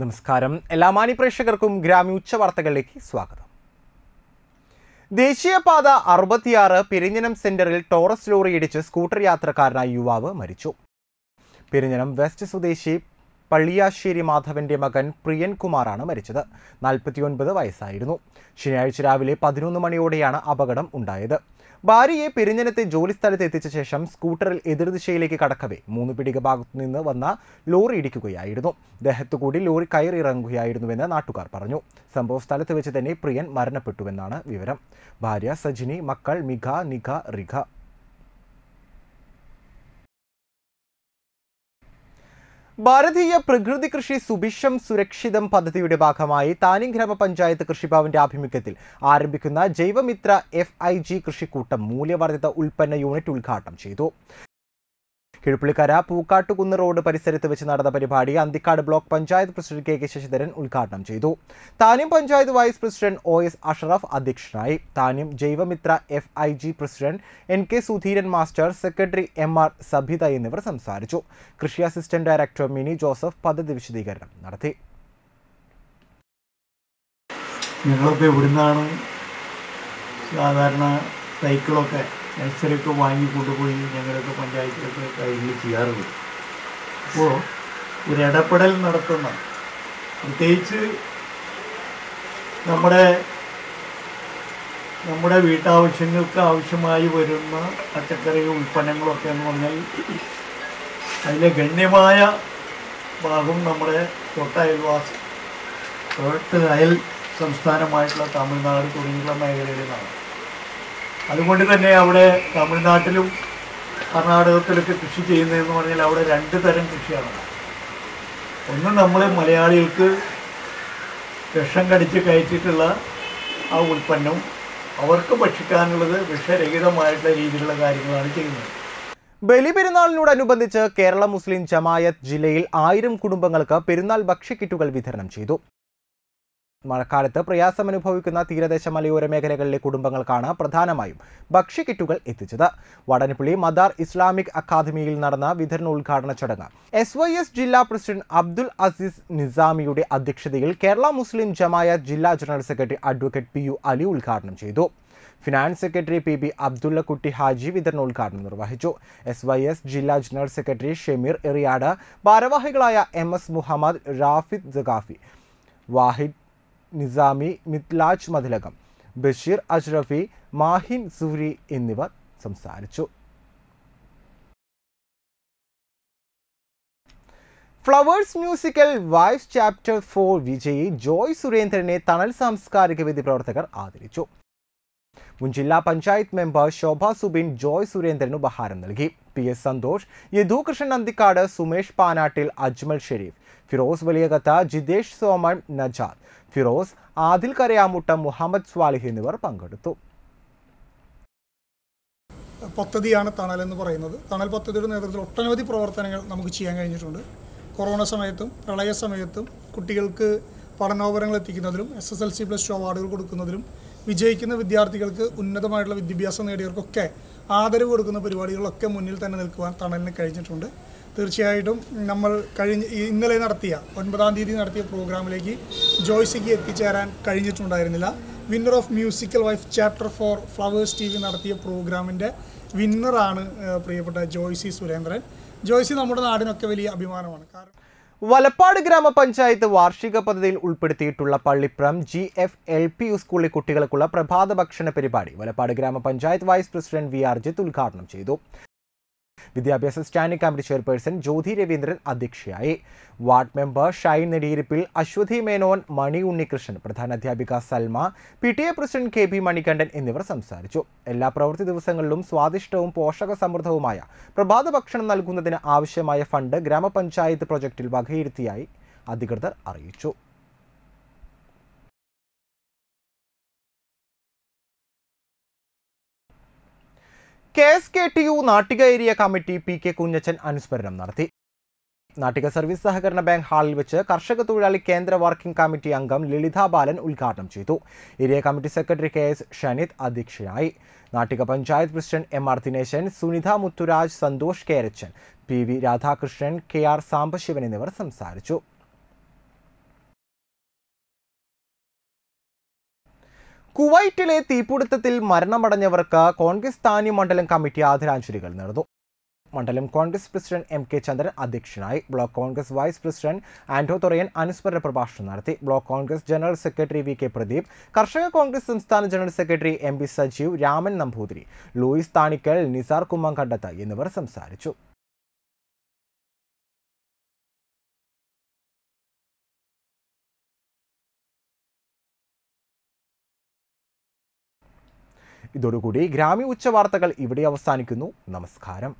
നമസ്കാരം എല്ലാ മാനി പ്രേക്ഷകർക്കും ഗ്രാമീണ ഉച്ച വാർത്തകളിലേക്ക് സ്വാഗതം ദേശീയപാത അറുപത്തിയാറ് പെരിഞ്ഞനം സെന്ററിൽ ടോറസ് ലോറി ഇടിച്ച് സ്കൂട്ടർ യാത്രക്കാരനായ യുവാവ് മരിച്ചു പെരിഞ്ഞനം വെസ്റ്റ് സ്വദേശി പള്ളിയാശ്ശേരി മാധവന്റെ മകൻ പ്രിയൻ കുമാറാണ് മരിച്ചത് നാൽപ്പത്തിയൊൻപത് വയസ്സായിരുന്നു ശനിയാഴ്ച രാവിലെ പതിനൊന്ന് മണിയോടെയാണ് അപകടം ഉണ്ടായത് ഭാര്യയെ പെരിഞ്ഞനത്തെ ജോലിസ്ഥലത്ത് എത്തിച്ച ശേഷം സ്കൂട്ടറിൽ എതിർദിശയിലേക്ക് കടക്കവേ മൂന്ന് പിടിക ഭാഗത്തു നിന്ന് വന്ന ലോറി ഇടിക്കുകയായിരുന്നു ദേഹത്തു കൂടി ലോറി കയറിയിറങ്ങുകയായിരുന്നുവെന്ന് നാട്ടുകാർ പറഞ്ഞു സംഭവ സ്ഥലത്ത് വെച്ച് തന്നെ പ്രിയൻ മരണപ്പെട്ടുവെന്നാണ് വിവരം ഭാര്യ സജിനി മക്കൾ മിഘ നിഘ റിഘ ഭാരതീയ പ്രകൃതി കൃഷി സുഭിക്ഷം സുരക്ഷിതം പദ്ധതിയുടെ ഭാഗമായി താനിം ഗ്രാമപഞ്ചായത്ത് കൃഷിഭവന്റെ ആഭിമുഖ്യത്തിൽ ആരംഭിക്കുന്ന ജൈവമിത്ര എഫ് ഐ ജി കൃഷിക്കൂട്ടം മൂല്യവർദ്ധിത ഉൽപ്പന്ന യൂണിറ്റ് ഉദ്ഘാടനം ചെയ്തു കിഴുപ്പുള്ളിക്കര പൂക്കാട്ടുകുന്ന് റോഡ് പരിസരത്ത് വെച്ച് നടന്ന പരിപാടി Anthikkad block panchayat president K K Sasidharan ഉദ്ഘാടനം ചെയ്തു താനും panchayat vice president O S Ashraf അധ്യക്ഷനായി താനും Jaivamithra F I G president N K Sudheeran master secretary M R Sabitha എന്നിവർ സംസാരിച്ചു കൃഷി അസിസ്റ്റന്റ് ഡയറക്ടർ മിനി ജോസഫ് പദ്ധതി വിശദീകരണം നടത്തി ഞങ്ങളൊക്കെ ഇവിടുന്നാണ് സാധാരണ സൈക്കിളൊക്കെ മത്സരമൊക്കെ വാങ്ങി കൊണ്ടുപോയി ഞങ്ങളൊക്കെ പഞ്ചായത്തിലൊക്കെ കാര്യങ്ങൾ ചെയ്യാറുണ്ട് അപ്പോൾ ഒരു ഇടപെടൽ നടത്തുന്ന പ്രത്യേകിച്ച് നമ്മുടെ നമ്മുടെ വീട്ടാവശ്യങ്ങൾക്ക് ആവശ്യമായി വരുന്ന പച്ചക്കറി ഉൽപ്പന്നങ്ങളൊക്കെ എന്ന് പറഞ്ഞാൽ അതിലെ ഗണ്യമായ ഭാഗം നമ്മുടെ തൊട്ട അയൽവാസി തൊട്ട് അയൽ സംസ്ഥാനമായിട്ടുള്ള തമിഴ്നാട് തുടങ്ങിയുള്ള മേഖലയിലാണ് അതുകൊണ്ട് തന്നെ അവിടെ തമിഴ്നാട്ടിലും കർണാടകത്തിലൊക്കെ കൃഷി ചെയ്യുന്നതെന്ന് പറഞ്ഞാൽ അവിടെ രണ്ട് തരം കൃഷിയാണ് ഒന്ന് നമ്മൾ മലയാളികൾക്ക് വിഷം കടിച്ച് കയറ്റിയിട്ടുള്ള ആ ഉൽപ്പന്നം അവർക്ക് ഭക്ഷിക്കാനുള്ളത് വിഷരഹിതമായിട്ടുള്ള രീതിയിലുള്ള കാര്യങ്ങളാണ് ചെയ്യുന്നത് ബലിപെരുന്നാളിനോടനുബന്ധിച്ച് കേരള മുസ്ലിം ജമായത്ത് ജില്ലയിൽ ആയിരം കുടുംബങ്ങൾക്ക് പെരുന്നാൾ ഭക്ഷ്യക്കിറ്റുകൾ വിതരണം ചെയ്തു മഴക്കാലത്ത് പ്രയാസമനുഭവിക്കുന്ന തീരദേശ മലയോര മേഖലകളിലെ കുടുംബങ്ങൾക്കാണ് പ്രധാനമായും ഭക്ഷ്യക്കിറ്റുകൾ എത്തിച്ചത് വടനപ്പള്ളി മദാർ ഇസ്ലാമിക് അക്കാദമിയിൽ നടന്ന വിതരണ ഉദ്ഘാടന ചടങ്ങ് എസ് വൈ എസ് ജില്ലാ പ്രസിഡന്റ് അബ്ദുൽ അസീസ് നിസാമിയുടെ അധ്യക്ഷതയിൽ കേരള മുസ്ലിം ജമായ ജില്ലാ general secretary advocate P U Ali ഉദ്ഘാടനം ചെയ്തു finance secretary P B Abdullakutty Haji ഉദ്ഘാടനം നിർവഹിച്ചു എസ് വൈ എസ് ജില്ലാ ജനറൽ സെക്രട്ടറി ഷെമീർ എറിയാട് ഭാരവാഹികളായ എം എസ് മുഹമ്മദ് റാഫിദ് ജഗാഫി വാഹിദ് നിസാമി മിത്ലാജ് മതിലകം ബഷീർ അഷ്റഫി മാഹിൻ സൂരി എന്നിവർ സംസാരിച്ചു flowers musical wife chapter four വിജയി ജോയ് സുരേന്ദ്രനെ തണൽ സാംസ്കാരിക വിധി പ്രവർത്തകർ ആദരിച്ചു മുൻ ജില്ലാ പഞ്ചായത്ത് മെമ്പർ ശോഭ സുബിൻ ജോയ് സുരേന്ദ്രനു ഉപഹാരം നൽകി പി എസ് സന്തോഷ് യദുകൃഷ്ണൻ നന്ദിക്കാട് സുമേഷ് പാനാട്ടിൽ അജ്മൽ ഷെരീഫ് ഫിറോസ് വലിയകത്ത ജിതേഷ് സോമൻ നജാദ് ഫിറോസ് ആദിൽ കരയാമുട്ട മുഹമ്മദ് സ്വാലിഹ് എന്നിവർ പങ്കെടുത്തു പദ്ധതിയാണ് തണൽ എന്ന് പറയുന്നത് തണൽ പദ്ധതിയുടെ നേതൃത്വത്തിൽ ഒട്ടനവധി പ്രവർത്തനങ്ങൾ നമുക്ക് ചെയ്യാൻ കഴിഞ്ഞിട്ടുണ്ട് കൊറോണ സമയത്തും പ്രളയ സമയത്തും കുട്ടികൾക്ക് പഠനോപരങ്ങൾ എത്തിക്കുന്നതിലും S S L C plus two അവാർഡുകൾ കൊടുക്കുന്നതിലും വിജയിക്കുന്ന വിദ്യാർത്ഥികൾക്ക് ഉന്നതമായിട്ടുള്ള വിദ്യാഭ്യാസം നേടിയവർക്കൊക്കെ ആദരവ് കൊടുക്കുന്ന പരിപാടികളൊക്കെ മുന്നിൽ തന്നെ നിൽക്കുവാൻ തണലിന് കഴിഞ്ഞിട്ടുണ്ട് തീർച്ചയായിട്ടും നമ്മൾ കഴിഞ്ഞ ഇന്നലെ നടത്തിയ ഒൻപതാം തീയതി നടത്തിയ പ്രോഗ്രാമിലേക്ക് ജോയ്സിക്ക് എത്തിച്ചേരാൻ കഴിഞ്ഞിട്ടുണ്ടായിരുന്നില്ല winner of musical wife chapter four flowers T V നടത്തിയ പ്രോഗ്രാമിൻ്റെ വിന്നറാണ് പ്രിയപ്പെട്ട ജോയ്സി സുരേന്ദ്രൻ ജോയ്സി നമ്മുടെ നാടിനൊക്കെ വലിയ അഭിമാനമാണ് കാരണം വലപ്പാട് ഗ്രാമപഞ്ചായത്ത് വാർഷിക പദ്ധതിയിൽ ഉൾപ്പെടുത്തിയിട്ടുള്ള Pallipram G F L P U സ്കൂളിലെ കുട്ടികൾക്കുള്ള പ്രഭാത ഭക്ഷണ പരിപാടി വലപ്പാട് ഗ്രാമപഞ്ചായത്ത് vice president V R Jith ഉദ്ഘാടനം ചെയ്തു വിദ്യാഭ്യാസ standing committee chairperson Jyothi Raveendran അധ്യക്ഷയായി വാർഡ് മെമ്പർ ഷൈൻ നെടിയിരിപ്പിൽ അശ്വതി മേനോൻ മണി ഉണ്ണികൃഷ്ണൻ പ്രധാന അധ്യാപിക Salma P T A president K B Manikandan എന്നിവർ സംസാരിച്ചു എല്ലാ പ്രവൃത്തി ദിവസങ്ങളിലും സ്വാദിഷ്ടവും പോഷക സമൃദ്ധവുമായ പ്രഭാത ഭക്ഷണം നൽകുന്നതിന് ആവശ്യമായ ഫണ്ട് ഗ്രാമപഞ്ചായത്ത് പ്രൊജക്ടിൽ വകയിരുത്തിയായി അധികൃതർ അറിയിച്ചു K S K T U Nattika area committee P K Kunjachan അനുസ്മരണം നടത്തി നാട്ടിക സർവീസ് സഹകരണ ബാങ്ക് ഹാളിൽ വെച്ച് കർഷക തൊഴിലാളി കേന്ദ്ര വർക്കിംഗ് കമ്മിറ്റി അംഗം ലളിത ബാലൻ ഉദ്ഘാടനം ചെയ്തു area committee secretary K S Shanith അധ്യക്ഷയായി Nattika panchayat president M R Dineshan Sunitha Muthuraj Santhosh Kerachan P V Radhakrishnan K R Sambasivan എന്നിവർ സംസാരിച്ചു കുവൈറ്റിലെ തീപിടുത്തത്തിൽ മരണമടഞ്ഞവർക്ക് കോൺഗ്രസ് താനി മണ്ഡലം കമ്മിറ്റി ആദരാഞ്ജലികൾ നേർന്നു മണ്ഡലം Congress president M K Chandran അധ്യക്ഷനായി block Congress vice president Anto Thorayan അനുസ്മരണ പ്രഭാഷണം നടത്തി block Congress general secretary V K Pradeep കർഷക കോൺഗ്രസ് സംസ്ഥാന general secretary M P Sajeev Raman Namboothiri Louis Thanikkal Nisar Kummam എന്നിവർ സംസാരിച്ചു ഇതോടുകൂടി ഉച്ച വാർത്തകൾ ഇവിടെ അവസാനിക്കുന്നു നമസ്കാരം